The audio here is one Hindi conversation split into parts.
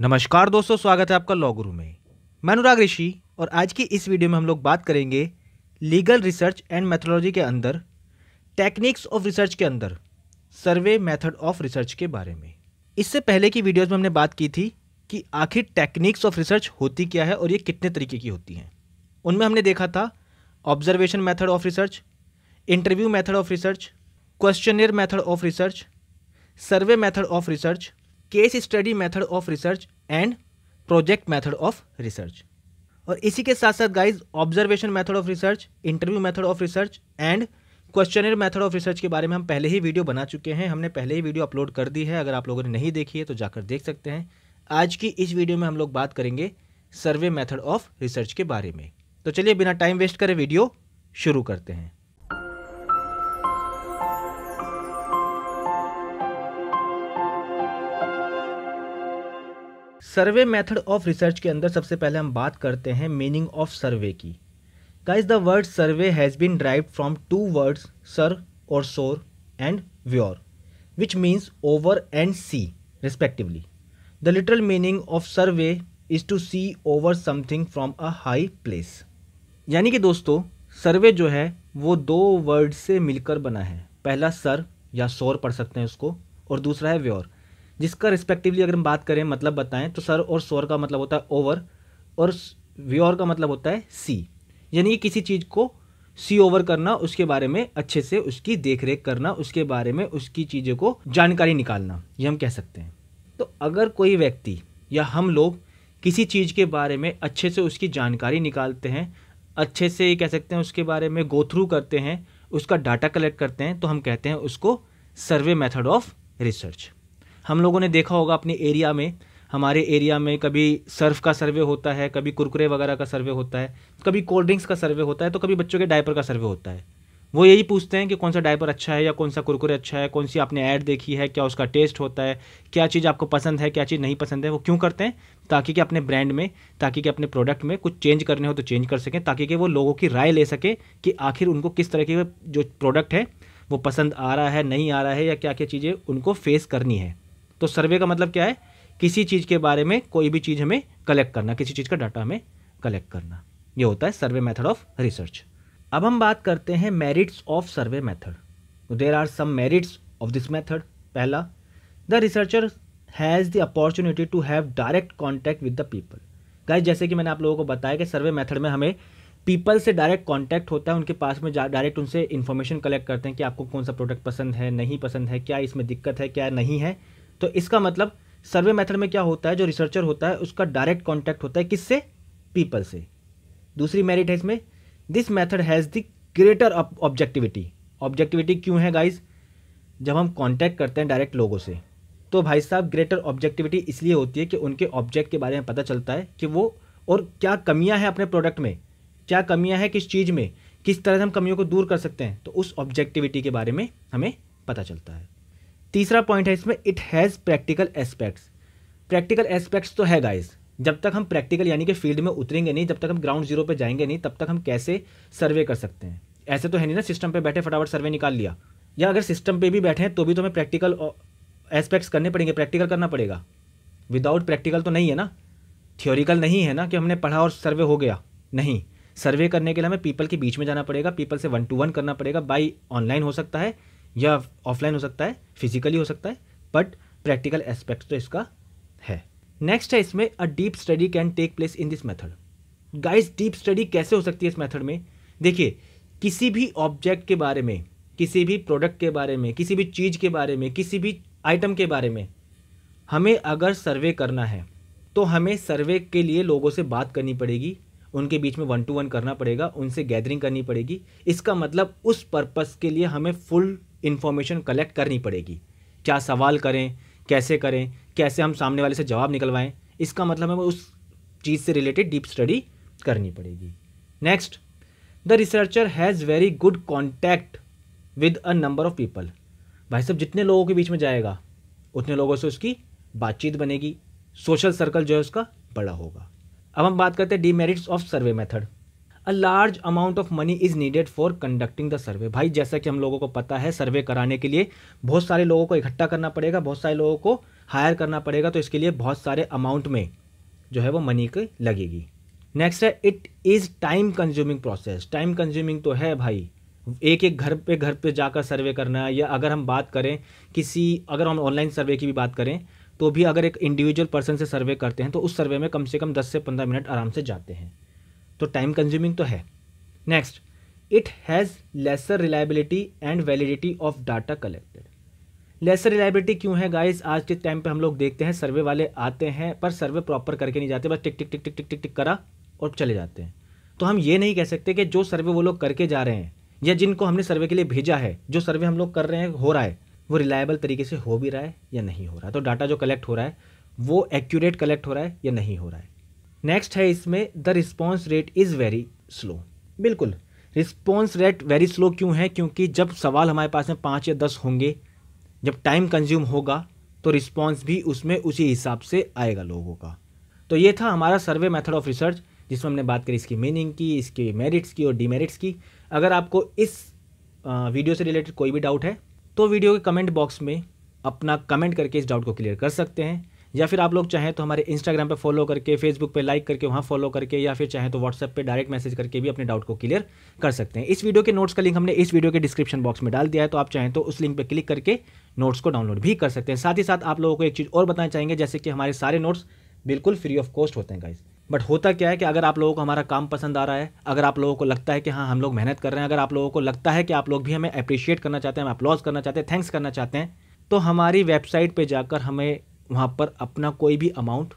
नमस्कार दोस्तों स्वागत है आपका लॉ गुरु में मैं अनुराग ऋषि और आज की इस वीडियो में हम लोग बात करेंगे लीगल रिसर्च एंड मैथोलॉजी के अंदर टेक्निक्स ऑफ रिसर्च के अंदर सर्वे मेथड ऑफ रिसर्च के बारे में इससे पहले की वीडियोज़ में हमने बात की थी कि आखिर टेक्निक्स ऑफ रिसर्च होती क्या है और ये कितने तरीके की होती हैं उनमें हमने देखा था observation method of research interview method of research questionnaire method of research survey method of research case study method of research and project method of research और इसी के साथ साथ guys observation method of research interview method of research and questionnaire method of research के बारे में हम पहले ही वीडियो बना चुके हैं हमने पहले ही वीडियो अपलोड कर दी है अगर आप लोगों ने नहीं देखी है तो जाकर देख सकते हैं आज की इस वीडियो में हम लोग बात करेंगे सर्वे मेथड ऑफ रिसर्च के बारे में तो चलिए बिना टाइम वेस्ट करें वीडियो शुरू करते हैं सर्वे मेथड ऑफ रिसर्च के अंदर सबसे पहले हम बात करते हैं मीनिंग ऑफ सर्वे की guys the word survey has been drive from two words sur और sor and veoir which means over and see respectively the literal meaning of survey is to see over something from a high place यानी कि दोस्तों सर्वे जो है वो दो वर्ड से मिलकर बना है पहला सर या सोर पढ़ सकते हैं उसको और दूसरा है व्योर जिसका रिस्पेक्टिवली अगर हम बात करें मतलब बताएं तो सर और सोर का मतलब होता है ओवर और व्योर का मतलब होता है सी यानी कि किसी चीज़ को सी ओवर करना उसके बारे में अच्छे से उसकी देखरेख करना उसके बारे में उसकी चीज़ों को जानकारी निकालना ये हम कह सकते हैं तो अगर कोई व्यक्ति या हम लोग किसी चीज़ के बारे में अच्छे से उसकी जानकारी निकालते हैं अच्छे से कह सकते हैं उसके बारे में गो थ्रू करते हैं उसका डाटा कलेक्ट करते हैं तो हम कहते हैं उसको सर्वे मेथड ऑफ रिसर्च हम लोगों ने देखा होगा अपने एरिया में हमारे एरिया में कभी सर्फ का सर्वे होता है कभी कुरकुरे वगैरह का सर्वे होता है कभी कोल्ड ड्रिंक्स का सर्वे होता है तो कभी बच्चों के डायपर का सर्वे होता है वो यही पूछते हैं कि कौन सा डायपर अच्छा है या कौन सा कुरकुरे अच्छा है कौन सी आपने ऐड देखी है क्या उसका टेस्ट होता है क्या चीज़ आपको पसंद है क्या चीज़ नहीं पसंद है वो क्यों करते हैं ताकि कि अपने ब्रांड में ताकि कि अपने प्रोडक्ट में कुछ चेंज करने हो तो चेंज कर सकें ताकि कि वो लोगों की राय ले सकें कि आखिर उनको किस तरह की जो प्रोडक्ट है वो पसंद आ रहा है नहीं आ रहा है या क्या क्या चीज़ें उनको फेस करनी है तो सर्वे का मतलब क्या है किसी चीज़ के बारे में कोई भी चीज़ हमें कलेक्ट करना किसी चीज़ का डाटा हमें कलेक्ट करना ये होता है सर्वे मेथड ऑफ रिसर्च अब हम बात करते हैं merits of survey method there are some merits of this method पहला the researcher has the opportunity to have direct contact with the people guy जैसे कि मैंने आप लोगों को बताया कि सर्वे मेथड में हमें पीपल से डायरेक्ट कॉन्टैक्ट होता है उनके पास में डायरेक्ट उनसे इन्फॉर्मेशन कलेक्ट करते हैं कि आपको कौन सा प्रोडक्ट पसंद है नहीं पसंद है क्या इसमें दिक्कत है क्या नहीं है तो इसका मतलब सर्वे मेथड में क्या होता है जो रिसर्चर होता है उसका डायरेक्ट कॉन्टैक्ट होता है किससे पीपल से दूसरी मेरिट है इसमें this method has the greater objectivity objectivity क्यों है गाइज जब हम कॉन्टैक्ट करते हैं डायरेक्ट लोगों से तो भाई साहब ग्रेटर ऑब्जेक्टिविटी इसलिए होती है कि उनके ऑब्जेक्ट के बारे में पता चलता है कि वो और क्या कमियां हैं अपने प्रोडक्ट में क्या कमियां हैं किस चीज़ में किस तरह से हम कमियों को दूर कर सकते हैं तो उस ऑब्जेक्टिविटी के बारे में हमें पता चलता है तीसरा पॉइंट है इसमें it has practical aspects practical aspects तो है गाइस जब तक हम प्रैक्टिकल यानी कि फील्ड में उतरेंगे नहीं जब तक हम ग्राउंड जीरो पे जाएंगे नहीं तब तक हम कैसे सर्वे कर सकते हैं ऐसे तो है नहीं ना सिस्टम पे बैठे फटाफट सर्वे निकाल लिया या अगर सिस्टम पे भी बैठे हैं तो भी तो हमें प्रैक्टिकल एस्पेक्ट्स uh, करने पड़ेंगे प्रैक्टिकल करना पड़ेगा विदाउट प्रैक्टिकल तो नहीं है ना थ्योरिकल नहीं है ना कि हमने पढ़ा और सर्वे हो गया नहीं सर्वे करने के लिए हमें पीपल के बीच में जाना पड़ेगा पीपल से वन टू वन करना पड़ेगा बाई ऑनलाइन हो सकता है या ऑफलाइन हो सकता है फिजिकली हो सकता है बट प्रैक्टिकल एस्पेक्ट तो इसका है नेक्स्ट है इसमें a deep study can take place in this method guys deep study कैसे हो सकती है इस मेथड में देखिए किसी भी ऑब्जेक्ट के बारे में किसी भी प्रोडक्ट के बारे में किसी भी चीज़ के बारे में किसी भी आइटम के बारे में हमें अगर सर्वे करना है तो हमें सर्वे के लिए लोगों से बात करनी पड़ेगी उनके बीच में वन टू वन करना पड़ेगा उनसे गैदरिंग करनी पड़ेगी इसका मतलब उस पर्पस के लिए हमें फुल इन्फॉर्मेशन कलेक्ट करनी पड़ेगी क्या सवाल करें कैसे करें कैसे हम सामने वाले से जवाब निकलवाएं इसका मतलब हमें उस चीज़ से रिलेटेड डीप स्टडी करनी पड़ेगी next the researcher has very good contact with a number of people भाई साहब जितने लोगों के बीच में जाएगा उतने लोगों से उसकी बातचीत बनेगी सोशल सर्कल जो है उसका बड़ा होगा अब हम बात करते हैं demerits of survey method a large amount of money is needed for conducting the survey भाई जैसा कि हम लोगों को पता है सर्वे कराने के लिए बहुत सारे लोगों को इकट्ठा करना पड़ेगा बहुत सारे लोगों को हायर करना पड़ेगा तो इसके लिए बहुत सारे अमाउंट में जो है वो मनी की लगेगी नेक्स्ट है it is time consuming process time consuming तो है भाई एक एक घर पे घर पे जाकर सर्वे करना या अगर हम बात करें किसी अगर हम ऑनलाइन सर्वे की भी बात करें तो भी अगर एक इंडिविजुअल पर्सन से सर्वे करते हैं तो उस सर्वे में कम से कम 10 से 15 मिनट आराम से जाते हैं तो टाइम कंज्यूमिंग तो है next it has lesser reliability and validity of data collected lesser reliability क्यों है गाइस आज के टाइम पे हम लोग देखते हैं सर्वे वाले आते हैं पर सर्वे प्रॉपर करके नहीं जाते बस टिक टिक टिक टिक टिक टिक टिक करा और चले जाते हैं तो हम ये नहीं कह सकते कि जो सर्वे वो लोग करके जा रहे हैं या जिनको हमने सर्वे के लिए भेजा है जो सर्वे हम लोग कर रहे हैं हो रहा है वो रिलायबल तरीके से हो भी रहा है या नहीं हो रहा है तो डाटा जो कलेक्ट हो रहा है वो एक्यूरेट कलेक्ट हो रहा है या नहीं हो रहा है नेक्स्ट है इसमें the response rate is very slow बिल्कुल रिस्पॉन्स रेट वेरी स्लो क्यों है क्योंकि जब सवाल हमारे पास में पाँच या दस होंगे जब टाइम कंज्यूम होगा तो रिस्पॉन्स भी उसमें उसी हिसाब से आएगा लोगों का तो ये था हमारा सर्वे मेथड ऑफ रिसर्च जिसमें हमने बात करी इसकी मीनिंग की इसके मेरिट्स की और डीमेरिट्स की अगर आपको इस वीडियो से रिलेटेड कोई भी डाउट है तो वीडियो के कमेंट बॉक्स में अपना कमेंट करके इस डाउट को क्लियर कर सकते हैं या फिर आप लोग चाहें तो हमारे इंस्टाग्राम पर फॉलो करके फेसबुक पर लाइक करके वहाँ फॉलो करके या फिर चाहें तो व्हाट्सएप पर डायरेक्ट मैसेज करके भी अपने डाउट को क्लियर कर सकते हैं इस वीडियो के नोट्स का लिंक हमने इस वीडियो के डिस्क्रिप्शन बॉक्स में डाल दिया है तो आप चाहें तो उस लिंक पर क्लिक करके नोट्स को डाउनलोड भी कर सकते हैं साथ ही साथ आप लोगों को एक चीज़ और बताना चाहेंगे जैसे कि हमारे सारे नोट्स बिल्कुल फ्री ऑफ कॉस्ट होते हैं गाइज़ बट होता क्या है कि अगर आप लोगों को हमारा काम पसंद आ रहा है अगर आप लोगों को लगता है कि हाँ हम लोग मेहनत कर रहे हैं अगर आप लोगों को लगता है कि आप लोग भी हमें अप्रिशिएट करना चाहते हैं हम अपलॉज करना चाहते हैं थैंक्स करना चाहते हैं तो हमारी वेबसाइट पर जाकर हमें वहाँ पर अपना कोई भी अमाउंट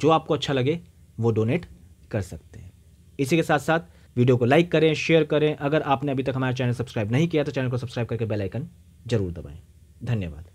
जो आपको अच्छा लगे वो डोनेट कर सकते हैं इसी के साथ साथ वीडियो को लाइक करें शेयर करें अगर आपने अभी तक हमारा चैनल सब्सक्राइब नहीं किया तो चैनल को सब्सक्राइब करके बेल आइकन जरूर दबाएं धन्यवाद